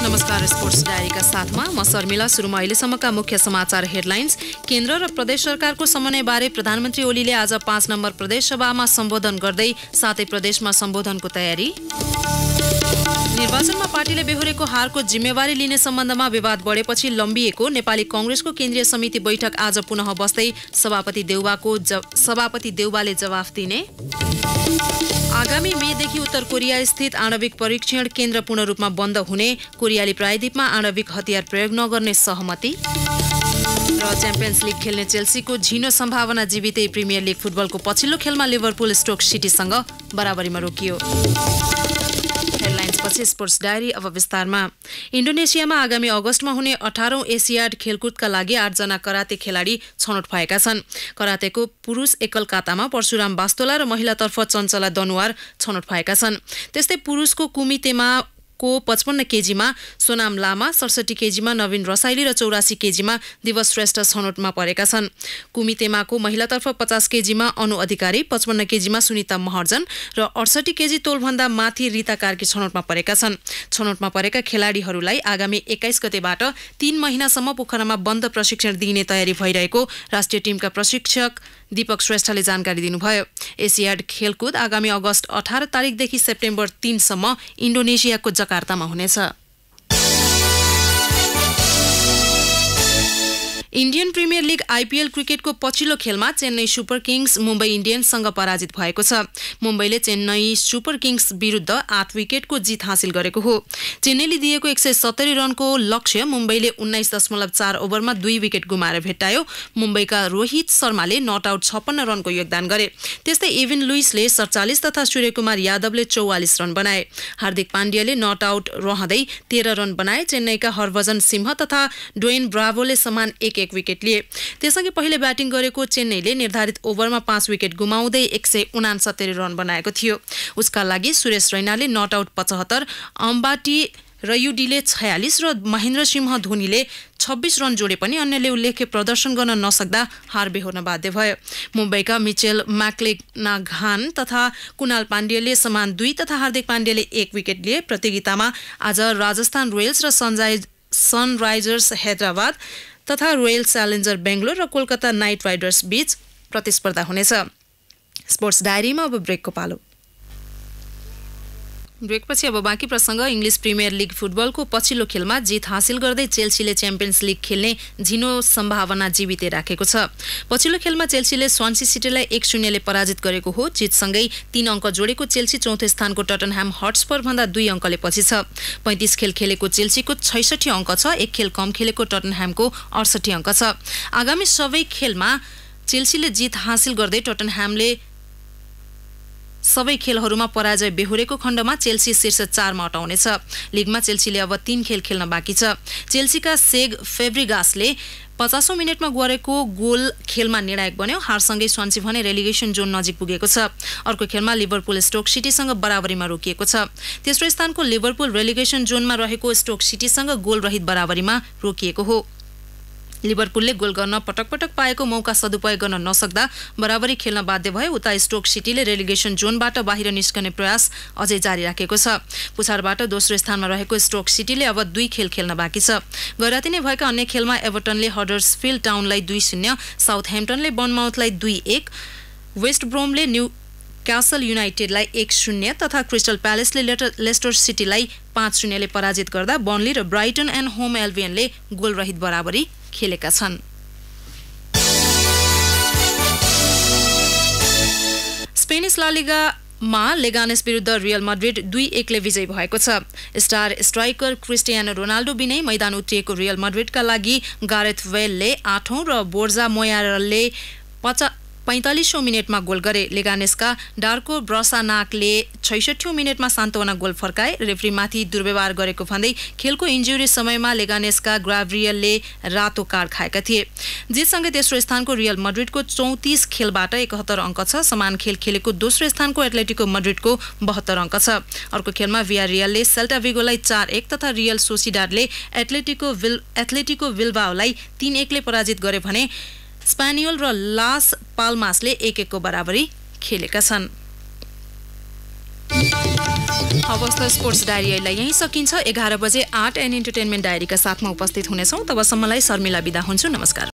नमस्कार स्पोर्ट्स डायरीका साथमा म शर्मिला सुरुमा अहिलेसम्मका मुख्य समाचार हेडलाइन्स केन्द्र र प्रदेश सरकारको समन्वयबारे प्रधानमन्त्री ओलीले आज पाँच नम्बर प्रदेशसभामा सम्बोधन गर्दै साथै प्रदेशमा सम्बोधनको तयारी निर्वाचनमा पार्टीले बेहोरेको हारको जिम्मेवारी लिने सम्बन्धमा विवाद बढेपछि लम्बिएको नेपाली कङ्ग्रेसको केन्द्रीय समिति बैठक आज पुनः बस्दै सभापति देउवाको सभापति देउवाले जवाफ दिने आगामी मेदेखि उत्तर कोरिया स्थित आणविक परीक्षण केन्द्र पूर्ण रूपमा बन्द हुने कोरियाली प्रायद्वीपमा आणविक हतियार प्रयोग नगर्ने सहमति र च्याम्पियन्स लिग खेल्ने चेल्सीको झिनो सम्भावना जीवितै प्रिमियर लिग फुटबलको पछिल्लो खेलमा लिभरपुल स्टोक सिटीसँग बराबरीमा रोकियो पछि स्पोर्ट्स डायरी अब विस्तारमा इन्डोनेसियामा आगामी अगस्तमा हुने अठारौँ एसियाड खेलकुदका लागि आठजना कराते खेलाडी छनौट भएका छन् करातेको पुरुष एकल कातामा परशुराम बास्तोला र महिलातर्फ चञ्चला दनुवार छनौट भएका छन् त्यस्तै पुरुषको कुमितेमा को पचपन्न केजीमा सोनाम लामा सडसठी केजीमा नवीन रसाइली र चौरासी केजीमा दिवस श्रेष्ठ छनौटमा परेका छन् कुमितेमाको महिलातर्फ पचास केजीमा अनु अधिकारी पचपन्न केजीमा सुनिता महर्जन र अडसठी केजी तोलभन्दा माथि रिता कार्की छनौटमा परेका छन् छनौटमा परेका खेलाडीहरूलाई आगामी एक्काइस गतेबाट तीन महिनासम्म पोखरामा बन्द प्रशिक्षण दिइने तयारी भइरहेको राष्ट्रिय टिमका प्रशिक्षक दीपक श्रेष्ठले जानकारी दिनुभयो एसियाड खेलकुद आगामी अगस्त अठार तारिकदेखि सेप्टेम्बर तिनसम्म इन्डोनेसियाको जकार्तामा हुनेछ इन्डियन प्रिमियर लिग आइपिएल क्रिकेटको पछिल्लो खेलमा चेन्नई सुपर किङ्स मुम्बई इन्डियन्ससँग पराजित भएको छ मुम्बईले चेन्नई सुपर किङ्स विरुद्ध आठ विकेटको जित हासिल गरेको हो चेन्नईले दिएको एक सय सत्तरी रनको लक्ष्य मुम्बईले उन्नाइस दशमलव चार ओभरमा दुई विकेट गुमाएर भेट्टायो मुम्बईका रोहित शर्माले नट आउट छप्पन्न रनको योगदान गरे त्यस्तै इभिन लुइसले सडचालिस तथा सूर्यकुमार यादवले चौवालिस रन बनाए हार्दिक पाण्ड्याले नट आउट रहँदै तेह्र रन बनाए चेन्नईका हरभजन सिंह तथा डोइन ब्राभोले समान एक एक विकेट लिए त्यसअघि पहिले ब्याटिङ गरेको चेन्नईले निर्धारित ओभरमा पाँच विकेट गुमाउँदै एक सय उनासत्तरी रन बनाएको थियो उसका लागि सुरेश रैनाले नट आउट पचहत्तर अम्बाटी रयुडीले छयालिस र महेन्द्र सिंह धोनीले छब्बिस रन जोडे पनि अन्यले उल्लेख्य प्रदर्शन गर्न नसक्दा हार बेहोर्न बाध्य भयो मुम्बईका मिचेल म्याक्ले नाघान तथा कुणाल पाण्डेले समान दुई तथा हार्दिक पाण्डेले एक विकेट लिए प्रतियोगितामा आज राजस्थान रोयल्स र सनराइज सनराइजर्स हैदराबाद तथा रोयल च्यालेन्जर बेङ्गलोर र कोलकाता नाइट राइडर्स बीच प्रतिस्पर्धा हुनेछ स्पोर्ट्स डायरीमा अब ब्रेकको पालो ब्रेकपछि अब बाँकी प्रसङ्ग इङ्ग्लिस प्रिमियर लिग फुटबलको पछिल्लो खेलमा जित हासिल गर्दै चेल्सीले च्याम्पियन्स लिग खेल्ने झिनो सम्भावना जीवितै राखेको छ पछिल्लो खेलमा चेल्सीले स्वान्सी सिटीलाई एक शून्यले पराजित गरेको हो जितसँगै तीन अङ्क जोडेको चेल्सी चौथो स्थानको टटनह्याम हट्सपरभन्दा दुई अङ्कले पछि छ पैँतिस खेल खेलेको चेल्सीको छैसठी अङ्क छ एक खेल कम खेलेको टटनह्यामको अडसठी अङ्क छ आगामी सबै खेलमा चेल्सीले जित हासिल गर्दै टटनह्यामले सबै खेलहरूमा पराजय बेहोरेको खण्डमा चेल्सी शीर्ष चारमा अटाउनेछ लिगमा चेल्सीले अब तीन खेल खेल्न बाँकी छ चेल्सीका सेग फेब्रिगासले पचासौँ मिनटमा गरेको गोल खेलमा निर्णायक बन्यो हारसँगै स्वान्सी भने रेलिगेसन जोन नजिक पुगेको छ अर्को खेलमा लिभरपुल स्टोक सिटीसँग बराबरीमा रोकिएको छ तेस्रो स्थानको लिभरपुल रेलिगेसन जोनमा रहेको स्टोक सिटीसँग गोलरहित बराबरीमा रोकिएको हो लिभरपुलले गोल गर्न पटक पटक पाएको मौका सदुपयोग गर्न नसक्दा बराबरी खेल्न बाध्य भए उता स्टोक सिटीले रेलिगेसन जोनबाट बाहिर निस्कने प्रयास अझै जारी राखेको छ पुछारबाट दोस्रो स्थानमा रहेको स्टोक सिटीले अब दुई खेल खेल्न बाँकी छ गैराती नै भएका अन्य खेलमा एभर्टनले फिल्ड टाउनलाई दुई शून्य ह्याम्पटनले बनमाउथलाई दुई एक वेस्ट ब्रोमले न्यू क्यासल युनाइटेडलाई एक शून्य तथा क्रिस्टल प्यालेसले लेस्टर सिटीलाई पाँच शून्यले पराजित गर्दा बर्नली र ब्राइटन एन्ड होम एल्भियनले गोलरहित बराबरी खेलेका छन् स्पेनिस लालिगामा मा लेगानेस विरुद्ध रियल मड्रिड दुई एकले विजयी भएको छ स्टार स्ट्राइकर क्रिस्टियानो रोनाल्डो बिनै मैदान उत्रिएको रियल मड्रिडका लागि गारेथ वेलले आठौँ र बोर्जा मोयारलले पचा पैँतालिसौँ मिनटमा गोल गरे लेगानेसका डार्को ब्रसानाकले छैसठौँ मिनटमा सान्तवना गोल फर्काए रेफ्रीमाथि दुर्व्यवहार गरेको भन्दै खेलको इन्जुरी समयमा लेगानेसका ग्राभ्रियलले रातो कार्ड खाएका थिए जेसँगै तेस्रो स्थानको रियल मड्रिडको चौतिस खेलबाट एकहत्तर अङ्क छ समान खेल खेलेको दोस्रो स्थानको एथलेटिको मड्रिडको बहत्तर अङ्क छ अर्को खेलमा भिया रियलले सेल्टाभिगोलाई चार एक तथा रियल सोसिडारले एथलेटिको विल एथलेटिको विल्बाओलाई तिन एकले पराजित गरे भने स्पेनियल र लास पाल्मासले एक एकको बराबरी खेलेका छन् अवस्था स्पोर्ट्स डायरीलाई यहीँ सकिन्छ एघार बजे आर्ट एन्ड इन्टरटेनमेन्ट डायरीका साथमा उपस्थित हुनेछौँ तबसम्मलाई शर्मिला बिदा हुन्छु नमस्कार